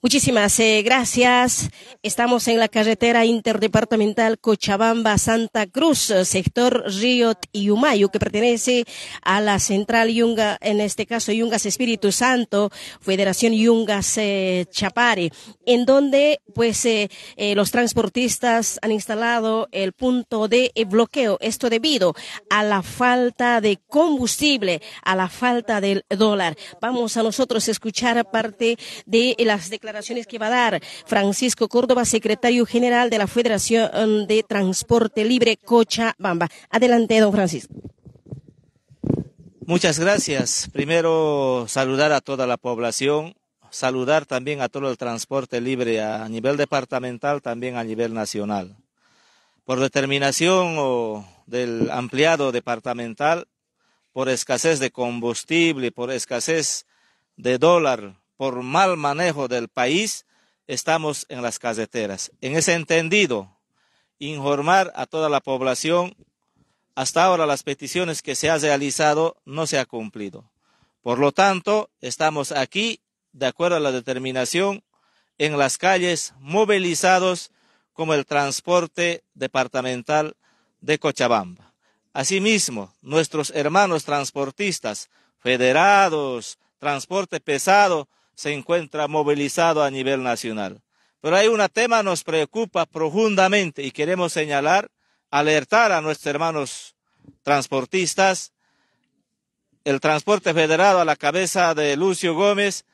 Muchísimas eh, gracias. Estamos en la carretera interdepartamental Cochabamba-Santa Cruz, sector Río Yumayo, que pertenece a la central Yunga, en este caso Yungas Espíritu Santo, Federación Yungas eh, Chapare, en donde pues eh, los transportistas han instalado el punto de bloqueo. Esto debido a la falta de combustible, a la falta del dólar. Vamos a nosotros escuchar parte de las declaraciones declaraciones que va a dar Francisco Córdoba, secretario general de la Federación de Transporte Libre Cochabamba. Adelante, don Francisco. Muchas gracias. Primero, saludar a toda la población, saludar también a todo el transporte libre a nivel departamental, también a nivel nacional. Por determinación del ampliado departamental, por escasez de combustible, por escasez de dólar, por mal manejo del país, estamos en las carreteras. En ese entendido, informar a toda la población, hasta ahora las peticiones que se han realizado no se han cumplido. Por lo tanto, estamos aquí, de acuerdo a la determinación, en las calles movilizados como el transporte departamental de Cochabamba. Asimismo, nuestros hermanos transportistas, federados, transporte pesado, se encuentra movilizado a nivel nacional. Pero hay un tema que nos preocupa profundamente y queremos señalar, alertar a nuestros hermanos transportistas. El transporte federado a la cabeza de Lucio Gómez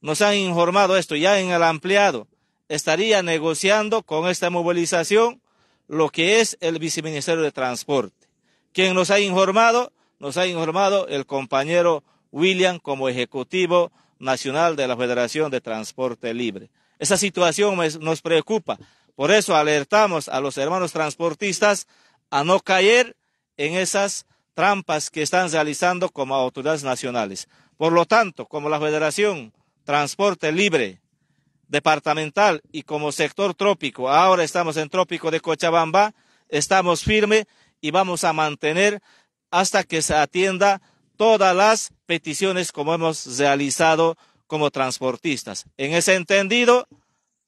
nos han informado esto ya en el ampliado. Estaría negociando con esta movilización lo que es el viceministerio de transporte. Quien nos ha informado, nos ha informado el compañero William como ejecutivo Nacional de la Federación de Transporte Libre. Esa situación nos preocupa. Por eso alertamos a los hermanos transportistas a no caer en esas trampas que están realizando como autoridades nacionales. Por lo tanto, como la Federación Transporte Libre Departamental y como sector trópico, ahora estamos en trópico de Cochabamba, estamos firmes y vamos a mantener hasta que se atienda todas las peticiones como hemos realizado como transportistas. En ese entendido,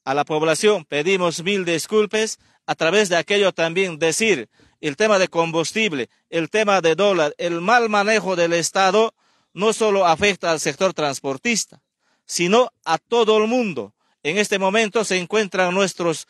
a la población pedimos mil disculpas a través de aquello también decir el tema de combustible, el tema de dólar, el mal manejo del Estado no solo afecta al sector transportista, sino a todo el mundo. En este momento se encuentran nuestros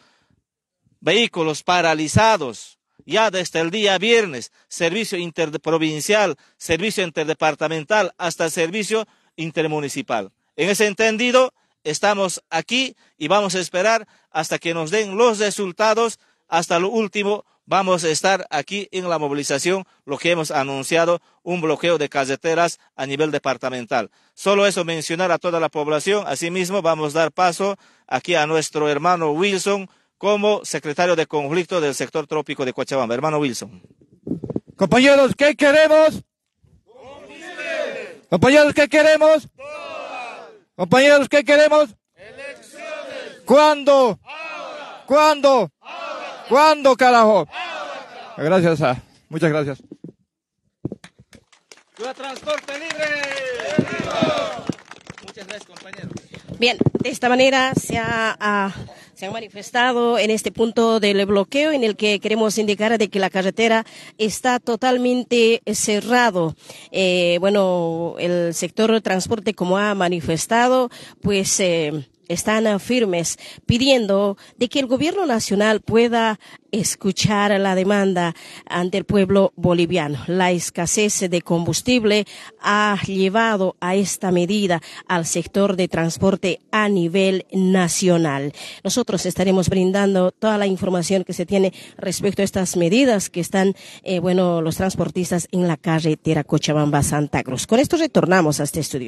vehículos paralizados, ya desde el día viernes, servicio interprovincial, servicio interdepartamental, hasta servicio intermunicipal. En ese entendido, estamos aquí y vamos a esperar hasta que nos den los resultados. Hasta lo último, vamos a estar aquí en la movilización, lo que hemos anunciado, un bloqueo de carreteras a nivel departamental. Solo eso mencionar a toda la población. Asimismo, vamos a dar paso aquí a nuestro hermano Wilson como secretario de conflicto del sector trópico de Cochabamba. Hermano Wilson. Compañeros, ¿qué queremos? Compañeros, ¿qué queremos? Compañeros, ¿qué queremos? Elecciones. ¿Cuándo? Ahora. ¿Cuándo? Ahora. ¿Cuándo, carajo? Gracias, a... Ah, muchas gracias. transporte libre! Muchas gracias, compañeros. Bien, de esta manera se ha... Ah, se ha manifestado en este punto del bloqueo en el que queremos indicar de que la carretera está totalmente cerrado. Eh, bueno, el sector transporte, como ha manifestado, pues eh, están firmes pidiendo de que el gobierno nacional pueda escuchar la demanda ante el pueblo boliviano. La escasez de combustible ha llevado a esta medida al sector de transporte a nivel nacional. Nosotros estaremos brindando toda la información que se tiene respecto a estas medidas que están, eh, bueno, los transportistas en la carretera Cochabamba-Santa Cruz. Con esto retornamos a este estudio.